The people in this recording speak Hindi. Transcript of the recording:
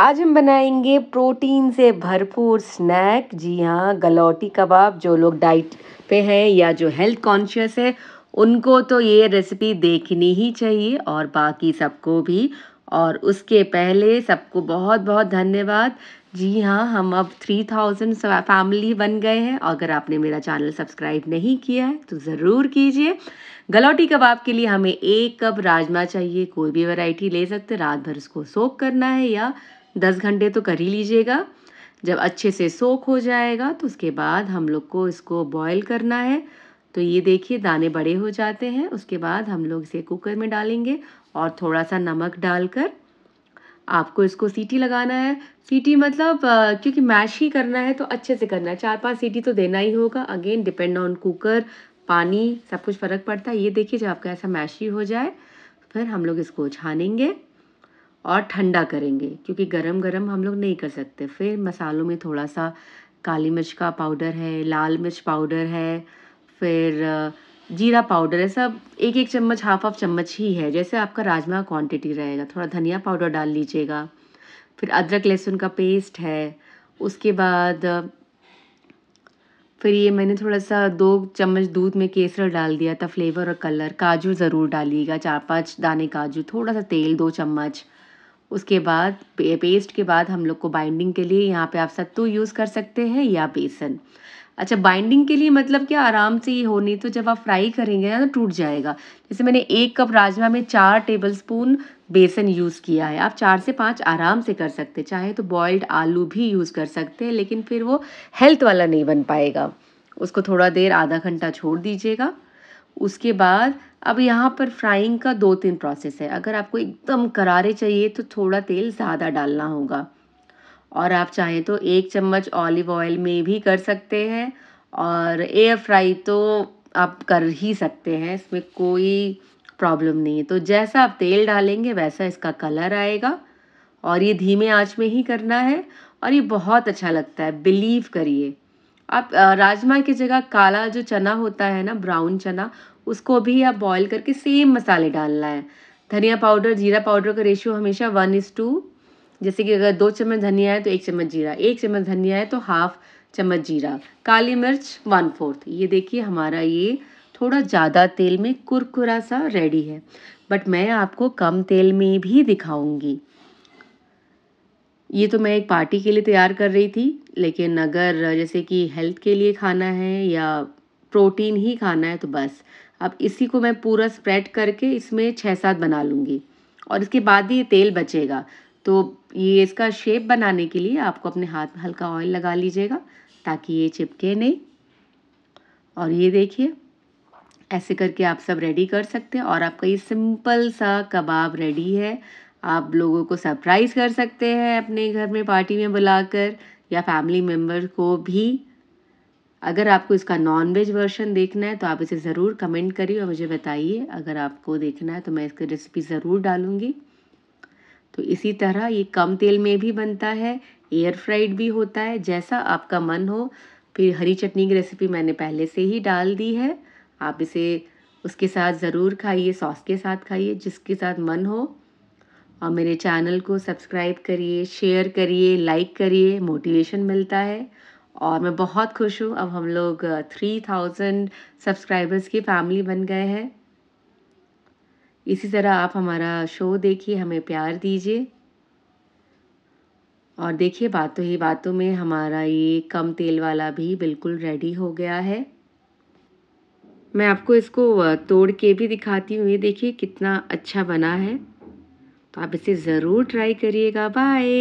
आज हम बनाएंगे प्रोटीन से भरपूर स्नैक जी हाँ गलौटी कबाब जो लोग डाइट पे हैं या जो हेल्थ कॉन्शियस है उनको तो ये रेसिपी देखनी ही चाहिए और बाकी सबको भी और उसके पहले सबको बहुत बहुत धन्यवाद जी हाँ हम अब थ्री थाउजेंड फैमिली बन गए हैं अगर आपने मेरा चैनल सब्सक्राइब नहीं किया है तो ज़रूर कीजिए गलौटी कबाब के लिए हमें एक कप राजमा चाहिए कोई भी वैरायटी ले सकते रात भर उसको सोख करना है या दस घंटे तो कर ही लीजिएगा जब अच्छे से सोख हो जाएगा तो उसके बाद हम लोग को इसको बॉयल करना है तो ये देखिए दाने बड़े हो जाते हैं उसके बाद हम लोग इसे कुकर में डालेंगे और थोड़ा सा नमक डालकर आपको इसको सीटी लगाना है सीटी मतलब क्योंकि मैश ही करना है तो अच्छे से करना है चार पांच सीटी तो देना ही होगा अगेन डिपेंड ऑन कुकर पानी सब कुछ फ़र्क पड़ता है ये देखिए जब आपका ऐसा मैश ही हो जाए फिर हम लोग इसको छानेंगे और ठंडा करेंगे क्योंकि गरम गरम हम लोग नहीं कर सकते फिर मसालों में थोड़ा सा काली मिर्च का पाउडर है लाल मिर्च पाउडर है फिर जीरा पाउडर है सब एक एक चम्मच हाफ हाफ चम्मच ही है जैसे आपका राजमा क्वांटिटी रहेगा थोड़ा धनिया पाउडर डाल लीजिएगा फिर अदरक लहसुन का पेस्ट है उसके बाद फिर ये मैंने थोड़ा सा दो चम्मच दूध में केसर डाल दिया था फ्लेवर और कलर काजू ज़रूर डालिएगा चार पांच दाने काजू थोड़ा सा तेल दो चम्मच उसके बाद पेस्ट के बाद हम लोग को बाइंडिंग के लिए यहाँ पे आप सत्तू यूज़ कर सकते हैं या बेसन अच्छा बाइंडिंग के लिए मतलब क्या आराम से ये हो नहीं तो जब आप फ्राई करेंगे ना तो टूट जाएगा जैसे मैंने एक कप राजमा में चार टेबल स्पून बेसन यूज़ किया है आप चार से पाँच आराम से कर सकते चाहे तो बॉयल्ड आलू भी यूज़ कर सकते हैं लेकिन फिर वो हेल्थ वाला नहीं बन पाएगा उसको थोड़ा देर आधा घंटा छोड़ दीजिएगा उसके बाद अब यहाँ पर फ्राइंग का दो तीन प्रोसेस है अगर आपको एकदम करारे चाहिए तो थोड़ा तेल ज़्यादा डालना होगा और आप चाहें तो एक चम्मच ऑलिव ऑयल में भी कर सकते हैं और एयर फ्राई तो आप कर ही सकते हैं इसमें कोई प्रॉब्लम नहीं है तो जैसा आप तेल डालेंगे वैसा इसका कलर आएगा और ये धीमे आंच में ही करना है और ये बहुत अच्छा लगता है बिलीव करिए आप राजमा की जगह काला जो चना होता है ना ब्राउन चना उसको भी आप बॉईल करके सेम मसाले डालना है धनिया पाउडर जीरा पाउडर का रेशियो हमेशा वन इज़ टू जैसे कि अगर दो चम्मच धनिया है तो एक चम्मच जीरा एक चम्मच धनिया है तो हाफ चम्मच जीरा काली मिर्च वन फोर्थ ये देखिए हमारा ये थोड़ा ज़्यादा तेल में कुरकुरा सा रेडी है बट मैं आपको कम तेल में भी दिखाऊंगी ये तो मैं एक पार्टी के लिए तैयार कर रही थी लेकिन अगर जैसे कि हेल्थ के लिए खाना है या प्रोटीन ही खाना है तो बस अब इसी को मैं पूरा स्प्रेड करके इसमें छः सात बना लूँगी और इसके बाद ही तेल बचेगा तो ये इसका शेप बनाने के लिए आपको अपने हाथ में हल्का ऑयल लगा लीजिएगा ताकि ये चिपके नहीं और ये देखिए ऐसे करके आप सब रेडी कर सकते हैं और आपका ये सिंपल सा कबाब रेडी है आप लोगों को सरप्राइज़ कर सकते हैं अपने घर में पार्टी में बुलाकर या फैमिली मेम्बर को भी अगर आपको इसका नॉन वेज वर्जन देखना है तो आप इसे ज़रूर कमेंट करिए और मुझे बताइए अगर आपको देखना है तो मैं इसकी रेसिपी ज़रूर डालूँगी तो इसी तरह ये कम तेल में भी बनता है एयर फ्राइड भी होता है जैसा आपका मन हो फिर हरी चटनी की रेसिपी मैंने पहले से ही डाल दी है आप इसे उसके साथ ज़रूर खाइए सॉस के साथ खाइए जिसके साथ मन हो और मेरे चैनल को सब्सक्राइब करिए शेयर करिए लाइक करिए मोटिवेशन मिलता है और मैं बहुत खुश हूँ अब हम लोग थ्री थाउजेंड सब्सक्राइबर्स की फैमिली बन गए हैं इसी तरह आप हमारा शो देखिए हमें प्यार दीजिए और देखिए बातों ही बातों में हमारा ये कम तेल वाला भी बिल्कुल रेडी हो गया है मैं आपको इसको तोड़ के भी दिखाती हूँ ये देखिए कितना अच्छा बना है तो आप इसे ज़रूर ट्राई करिएगा बाय